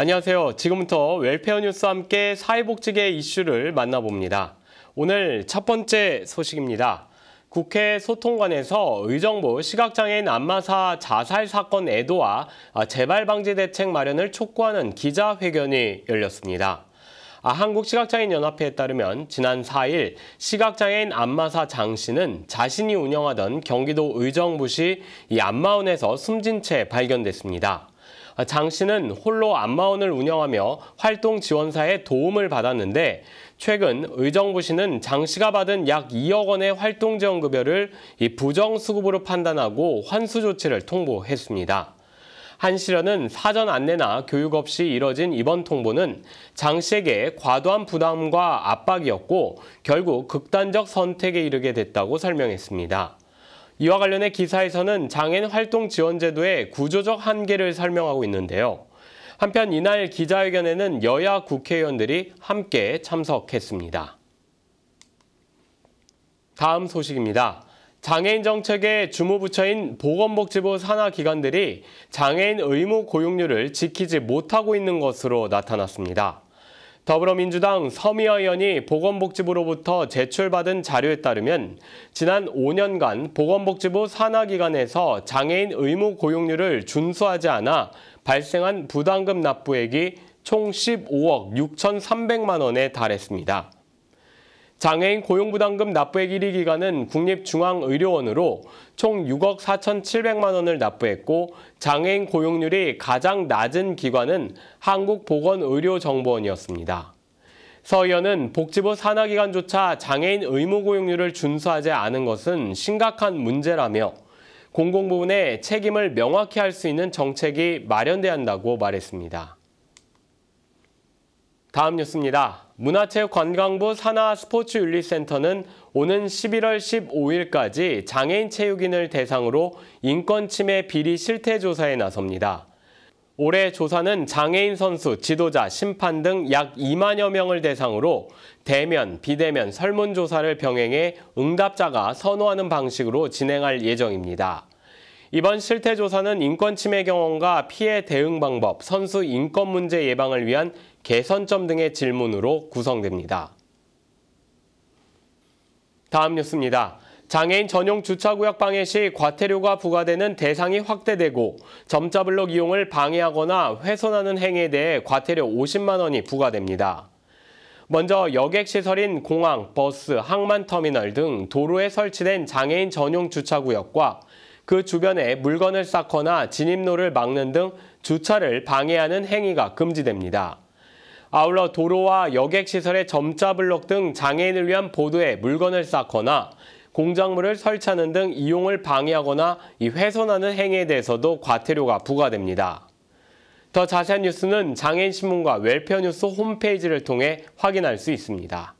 안녕하세요. 지금부터 웰페어 뉴스와 함께 사회복지계 이슈를 만나봅니다. 오늘 첫 번째 소식입니다. 국회 소통관에서 의정부 시각장애인 안마사 자살 사건 애도와 재발 방지 대책 마련을 촉구하는 기자회견이 열렸습니다. 아, 한국시각장애인연합회에 따르면 지난 4일 시각장애인 안마사 장 씨는 자신이 운영하던 경기도 의정부시 이 안마원에서 숨진 채 발견됐습니다. 아, 장 씨는 홀로 안마원을 운영하며 활동 지원사의 도움을 받았는데 최근 의정부시는 장 씨가 받은 약 2억 원의 활동 지원 급여를 부정수급으로 판단하고 환수 조치를 통보했습니다. 한시련은 사전 안내나 교육 없이 이뤄진 이번 통보는 장 씨에게 과도한 부담과 압박이었고 결국 극단적 선택에 이르게 됐다고 설명했습니다. 이와 관련해 기사에서는 장애인 활동 지원 제도의 구조적 한계를 설명하고 있는데요. 한편 이날 기자회견에는 여야 국회의원들이 함께 참석했습니다. 다음 소식입니다. 장애인 정책의 주무부처인 보건복지부 산하 기관들이 장애인 의무 고용률을 지키지 못하고 있는 것으로 나타났습니다. 더불어민주당 서미화 의원이 보건복지부로부터 제출받은 자료에 따르면 지난 5년간 보건복지부 산하기관에서 장애인 의무 고용률을 준수하지 않아 발생한 부담금 납부액이 총 15억 6,300만 원에 달했습니다. 장애인 고용부담금 납부의 1위 기관은 국립중앙의료원으로 총 6억 4,700만 원을 납부했고 장애인 고용률이 가장 낮은 기관은 한국보건의료정보원이었습니다. 서 의원은 복지부 산하기관조차 장애인 의무 고용률을 준수하지 않은 것은 심각한 문제라며 공공부문에 책임을 명확히 할 수 있는 정책이 마련돼야 한다고 말했습니다. 다음 뉴스입니다. 문화체육관광부 산하스포츠윤리센터는 오는 11월 15일까지 장애인 체육인을 대상으로 인권침해 비리 실태 조사에 나섭니다. 올해 조사는 장애인 선수, 지도자, 심판 등 약 2만여 명을 대상으로 대면, 비대면 설문조사를 병행해 응답자가 선호하는 방식으로 진행할 예정입니다. 이번 실태조사는 인권침해 경험과 피해 대응 방법, 선수 인권 문제 예방을 위한 개선점 등의 질문으로 구성됩니다. 다음 뉴스입니다. 장애인 전용 주차구역 방해 시 과태료가 부과되는 대상이 확대되고 점자블록 이용을 방해하거나 훼손하는 행위에 대해 과태료 50만 원이 부과됩니다. 먼저 여객시설인 공항, 버스, 항만터미널 등 도로에 설치된 장애인 전용 주차구역과 그 주변에 물건을 쌓거나 진입로를 막는 등 주차를 방해하는 행위가 금지됩니다. 아울러 도로와 여객시설의 점자 블록 등 장애인을 위한 보도에 물건을 쌓거나 공작물을 설치하는 등 이용을 방해하거나 훼손하는 행위에 대해서도 과태료가 부과됩니다. 더 자세한 뉴스는 장애인신문과 웰페어뉴스 홈페이지를 통해 확인할 수 있습니다.